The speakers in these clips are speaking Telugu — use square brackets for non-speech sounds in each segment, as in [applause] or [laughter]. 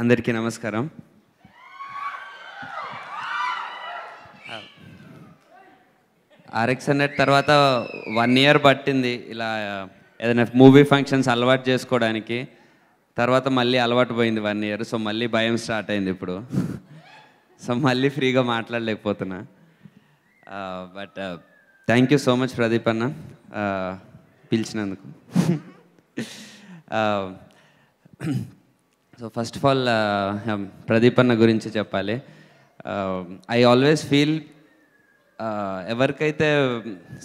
అందరికీ నమస్కారం ఆర్ఎక్స్ హండ్రెడ్ తర్వాత వన్ ఇయర్ పట్టింది ఇలా ఏదైనా మూవీ ఫంక్షన్స్ అలవాటు చేసుకోవడానికి తర్వాత మళ్ళీ అలవాటు పోయింది వన్ ఇయర్ సో మళ్ళీ భయం స్టార్ట్ అయింది ఇప్పుడు సో మళ్ళీ ఫ్రీగా మాట్లాడలేకపోతున్నా but thank you so much Pradeep అన్న పిలిచినందుకు so first of all Pradeep అన్న గురించి చెప్పాలి ఐ ఆల్వేస్ ఫీల్ ఎవరికైతే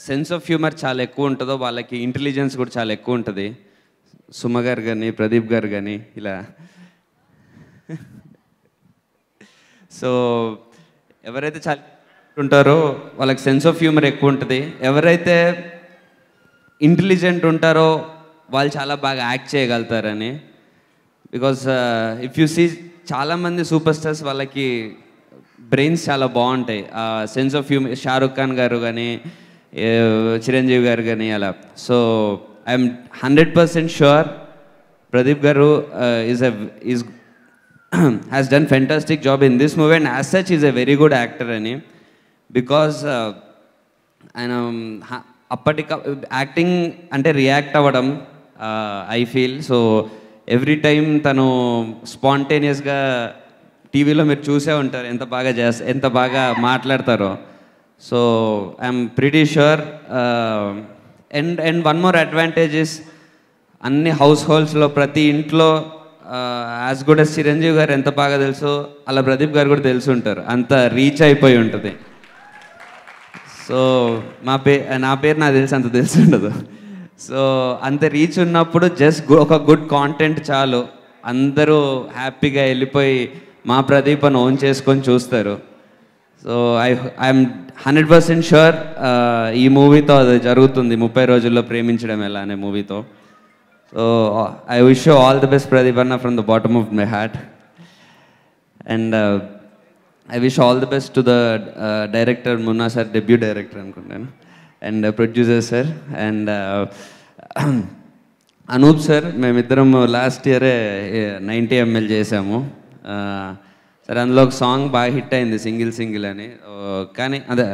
సెన్స్ ఆఫ్ హ్యూమర్ చాలా ఎక్కువ ఉంటుందో వాళ్ళకి ఇంటెలిజెన్స్ కూడా చాలా ఎక్కువ ఉంటుంది సుమ గారు కానీ ప్రదీప్ గారు కానీ ఇలా సో ఎవరైతే చాలా ఉంటారో వాళ్ళకి సెన్స్ ఆఫ్ హ్యూమర్ ఎక్కువ ఉంటుంది ఎవరైతే ఇంటెలిజెంట్ ఉంటారో వాళ్ళు చాలా బాగా యాక్ట్ చేయగలుగుతారని బికాస్ ఇఫ్ యూ సీ చాలామంది సూపర్ స్టార్స్ వాళ్ళకి బ్రెయిన్స్ చాలా బాగుంటాయి ఆ sense of humour Shahrukh Khan గారు కానీ చిరంజీవి గారు కానీ అలా so I'm hundred percent sure Pradeep గారు is a is has done fantastic job in this movie and as such is a very good actor అని బికాస్ uh, ఆయన um, అప్పటిక యాక్టింగ్ అంటే రియాక్ట్ అవ్వడం I feel so every time తను స్పాంటేనియస్గా టీవీలో మీరు చూసే ఉంటారు ఎంత బాగా చేస్ ఎంత బాగా మాట్లాడతారో so I'm pretty sure and and one more advantages అన్ని హౌస్ హోల్డ్స్లో ప్రతి ఇంట్లో యాజ్ గుడ్ అస్ చిరంజీవి గారు ఎంత బాగా తెలుసు అలా ప్రదీప్ గారు కూడా తెలిసి ఉంటారు అంత రీచ్ అయిపోయి ఉంటుంది సో మా పే నా పేరు నాకు తెలిసి అంత తెలిసి ఉండదు సో అంత రీచ్ ఉన్నప్పుడు జస్ట్ ఒక గుడ్ కాంటెంట్ చాలు అందరూ హ్యాపీగా వెళ్ళిపోయి మా ప్రదీపను ఓన్ చేసుకొని చూస్తారు so I I'm hundred percent sure ఈ మూవీతో అది జరుగుతుంది ముప్పై రోజుల్లో ప్రేమించడం ఎలా అనే మూవీతో so I wish all the best Pradeep అన్న from the bottom of my heart and I wish all the best to the director Munna sir debut director అనుకుంటాను and producer sir and Anoop sir మేమిద్దరం లాస్ట్ ఇయరే నైంటీ ఎంఎల్ చేసాము సరే uh, అందులో ఒక సాంగ్ బాగా హిట్ అయింది సింగిల్ సింగిల్ అని uh, కానీ అదే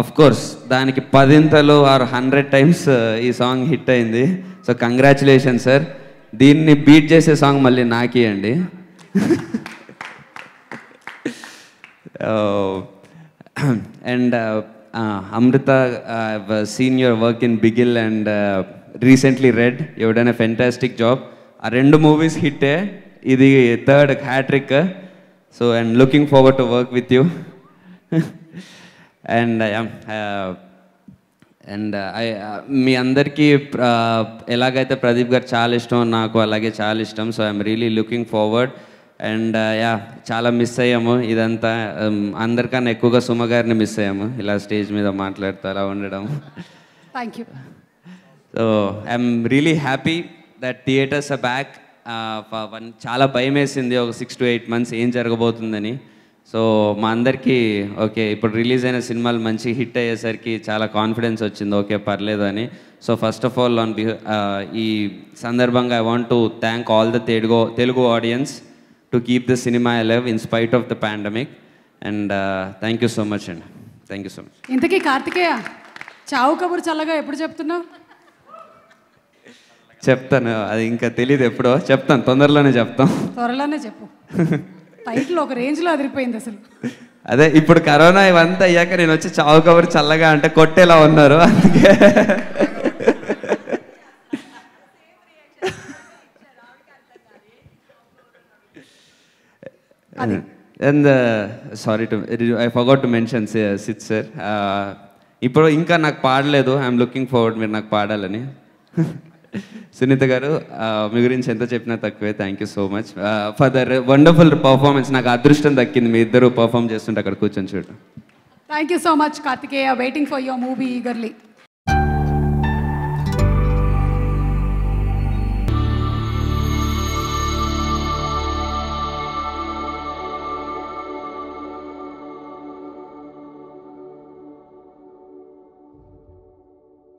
అఫ్ కోర్స్ దానికి పదింతలు ఆర్ హండ్రెడ్ టైమ్స్ ఈ సాంగ్ హిట్ అయింది సో కంగ్రాచులేషన్ సార్ దీన్ని బీట్ చేసే సాంగ్ మళ్ళీ నాకే అండి and [laughs] oh. [clears throat] Amrita, I've seen your work in Bigil and recently read. You've done a fantastic job. Our two movies hit the third hat trick. So, I'm looking forward to work with you. [laughs] and uh, uh, uh, I am. Uh, and I మీ అందరికీ ఎలాగైతే ప్రదీప్ గారు చాలా ఇష్టం నాకు అలాగే చాలా ఇష్టం so I'm really looking forward and ya uh, చాలా మిస్ అయ్యాము ఇదంతా um, అందరికన్నా ఎక్కువగా సుమ గారిని మిస్ అయ్యాము ఇలా స్టేజ్ మీద మాట్లాడుతూ అలా ఉండడం thank you so I'm really happy that theatres are back one చాలా భయం వేసింది ఒక సిక్స్ టు ఎయిట్ మంత్స్ ఏం జరగబోతుందని సో మా అందరికీ ఓకే ఇప్పుడు రిలీజ్ అయిన సినిమాలు మంచి హిట్ అయ్యేసరికి చాలా కాన్ఫిడెన్స్ వచ్చింది ఓకే పర్లేదు అని so first of all on behalf ఈ సందర్భంగా I want to thank all the Telugu Telugu audience to keep the cinema live in spite of the pandemic and thank you so much అండి థ్యాంక్ యూ సో మచ్ ఇంతకీ కార్తికేయ చావు కబురు చల్లగా ఎప్పుడు చెప్తున్నావు చెప్తాను అది ఇంకా తెలియదు ఎప్పుడో చెప్తాను తొందరలోనే చెప్తాం త్వరలోనే చెప్పు టైటిల్ ఒక రేంజ్లో అదిరిపోయింది అసలు అదే ఇప్పుడు కరోనా ఇవంతా అయ్యాక నేను వచ్చి చావు కవర్ చల్లగా అంటే కొట్టేలా ఉన్నారు అందుకే అది and sorry to I forgot to mention సిత్ సార్ ఇప్పుడు ఇంకా నాకు పాడలేదు ఐఎమ్ లుకింగ్ ఫార్వర్డ్ మీరు నాకు పాడాలని [laughs] సునీత గారు uh, మీ గురించి ఎంత చెప్పినా తక్కువే thank you so much for wonderful performance నాకు అదృష్టం దక్కింది మీ ఇద్దరు పర్ఫామ్ చేస్తుంటే అక్కడ కూర్చొని చూడటం thank you so much Karthikeya waiting for your movie eagerly